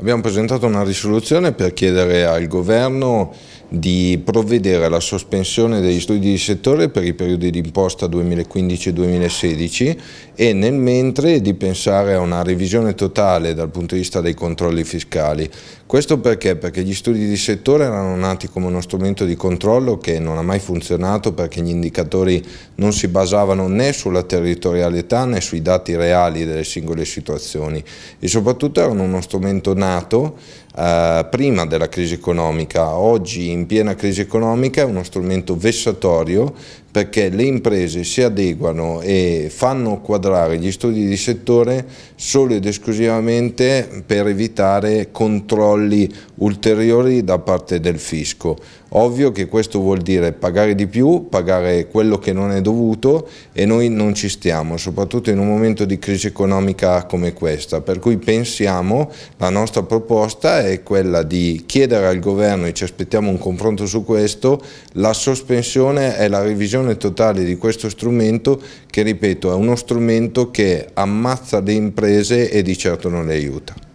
Abbiamo presentato una risoluzione per chiedere al governo di provvedere alla sospensione degli studi di settore per i periodi d'imposta 2015-2016 e nel mentre di pensare a una revisione totale dal punto di vista dei controlli fiscali. Questo perché? Perché gli studi di settore erano nati come uno strumento di controllo che non ha mai funzionato perché gli indicatori non si basavano né sulla territorialità né sui dati reali delle singole situazioni e soprattutto erano uno strumento nato eh, prima della crisi economica. Oggi in in piena crisi economica è uno strumento vessatorio perché le imprese si adeguano e fanno quadrare gli studi di settore solo ed esclusivamente per evitare controlli ulteriori da parte del fisco. Ovvio che questo vuol dire pagare di più, pagare quello che non è dovuto e noi non ci stiamo, soprattutto in un momento di crisi economica come questa. Per cui pensiamo, la nostra proposta è quella di chiedere al governo, e ci aspettiamo un confronto su questo, la sospensione e la revisione totale di questo strumento che, ripeto, è uno strumento che ammazza le imprese e di certo non le aiuta.